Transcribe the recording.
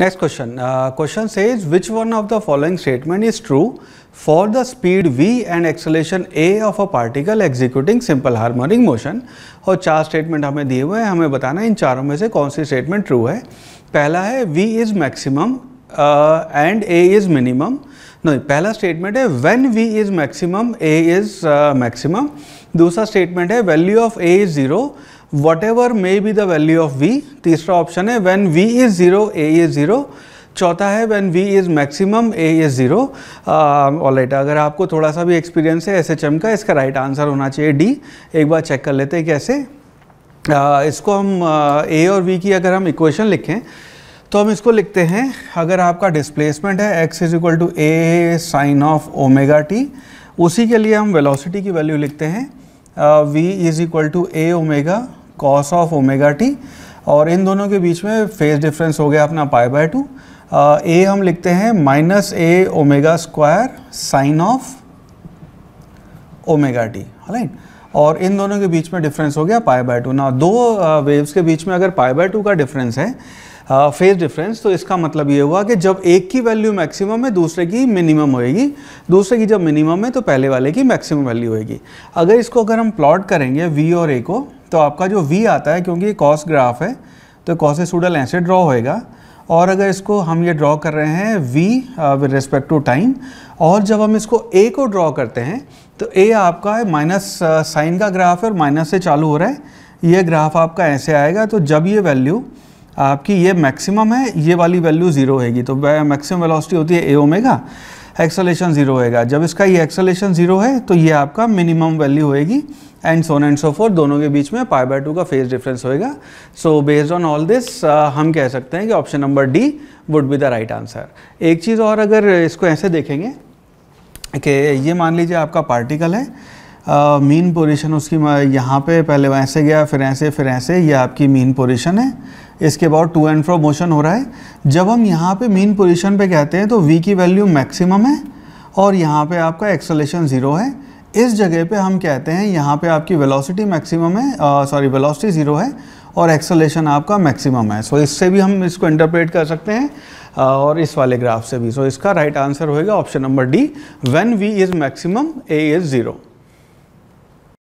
next question question से is which one of the following statement is true for the speed v and acceleration a of a particle executing simple harmonic motion और चार statement हमें दिए हुए हैं हमें बताना इन चारों में से कौन सी स्टेटमेंट ट्रू है पहला है v is maximum and a is minimum नहीं पहला स्टेटमेंट है when v is maximum a is maximum दूसरा स्टेटमेंट है value of a is zero whatever may be the value of v तीसरा option है when v is zero a is zero चौथा है when v is maximum a is zero alright अगर आपको थोड़ा सा भी एक्सपीरियंस है एस एच एम का इसका राइट आंसर होना चाहिए डी एक बार चेक कर लेते हैं कैसे uh, इसको हम ए uh, और वी की अगर हम इक्वेशन लिखें तो हम इसको लिखते हैं अगर आपका डिस्प्लेसमेंट है x is equal to a sine of omega t उसी के लिए हम वेलोसिटी की वैल्यू लिखते हैं v is equal to a omega cos of omega t और इन दोनों के बीच में फेज डिफरेंस हो गया अपना पाई बाय टू ए हम लिखते हैं minus a omega square sine of omega t right और इन दोनों के बीच में डिफरेंस हो गया पाई बाय टू ना दो वेव्स के बीच में अगर पाई बाय टू का डिफरेंस है फेज uh, डिफरेंस तो इसका मतलब ये हुआ कि जब एक की वैल्यू मैक्सिमम है दूसरे की मिनिमम होएगी दूसरे की जब मिनिमम है तो पहले वाले की मैक्सिमम वैल्यू होएगी अगर इसको अगर हम प्लॉट करेंगे वी और ए को तो आपका जो वी आता है क्योंकि कॉस ग्राफ है तो कॉस स्टूडल ऐसे ड्रॉ होएगा और अगर इसको हम ये ड्रॉ कर रहे हैं v with respect to time और जब हम इसको ए को ड्रॉ करते हैं तो ए आपका है माइनस साइन uh, का ग्राफ है और माइनस से चालू हो रहा है ये ग्राफ आपका ऐसे आएगा तो जब ये वैल्यू आपकी ये मैक्सिमम है ये वाली वैल्यू ज़ीरो होगी तो मैक्सिमम वेलोसिटी होती है ए ओमेगा एक्सलेशन ज़ीरो होएगा जब इसका ये एक्सलेशन ज़ीरो है तो ये आपका मिनिमम वैल्यू होएगी and so on and so forth दोनों के बीच में पाई बाय टू का फेज डिफरेंस होएगा so based on all this हम कह सकते हैं कि option number D would be the right answer एक चीज़ और अगर इसको ऐसे देखेंगे कि ये मान लीजिए आपका पार्टिकल है मीन पोजिशन उसकी यहाँ पे पहले ऐसे गया फिर ऐसे फिर ऐसे ये आपकी मीन पोजिशन है इसके बाद टू एंड फ्रो मोशन हो रहा है जब हम यहाँ पे मीन पोजिशन पे कहते हैं तो v की वैल्यू मैक्सिमम है और यहाँ पे आपका एक्सलेशन ज़ीरो है इस जगह पे हम कहते हैं यहाँ पे आपकी वेलोसिटी मैक्सिमम है सॉरी वेलोसिटी ज़ीरो है और एक्सलेशन आपका मैक्सिमम है सो so, इससे भी हम इसको इंटरप्रेट कर सकते हैं और इस वाले ग्राफ से भी सो so, इसका राइट आंसर होगा option number D when v is maximum a is zero